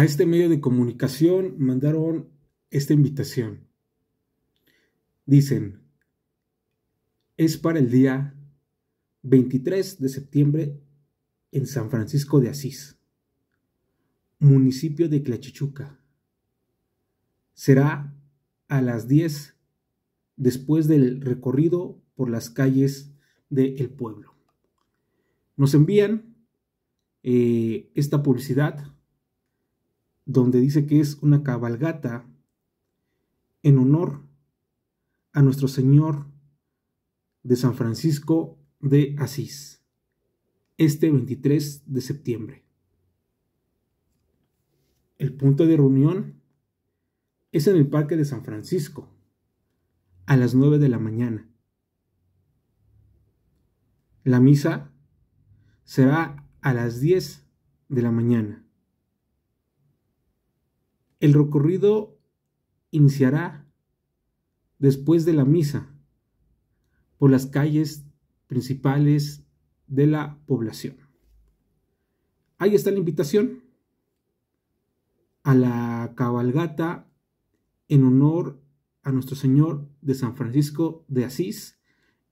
a este medio de comunicación mandaron esta invitación. Dicen, es para el día 23 de septiembre en San Francisco de Asís, municipio de Clachichuca. Será a las 10 después del recorrido por las calles del pueblo. Nos envían eh, esta publicidad donde dice que es una cabalgata en honor a nuestro Señor de San Francisco de Asís, este 23 de septiembre. El punto de reunión es en el Parque de San Francisco, a las 9 de la mañana. La misa será a las 10 de la mañana. El recorrido iniciará después de la misa por las calles principales de la población. Ahí está la invitación a la cabalgata en honor a nuestro Señor de San Francisco de Asís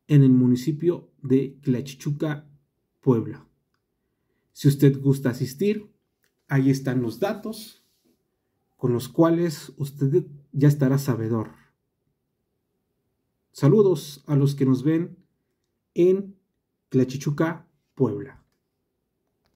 en el municipio de Tlachichuca, Puebla. Si usted gusta asistir, ahí están los datos con los cuales usted ya estará sabedor. Saludos a los que nos ven en Tlachichuca, Puebla.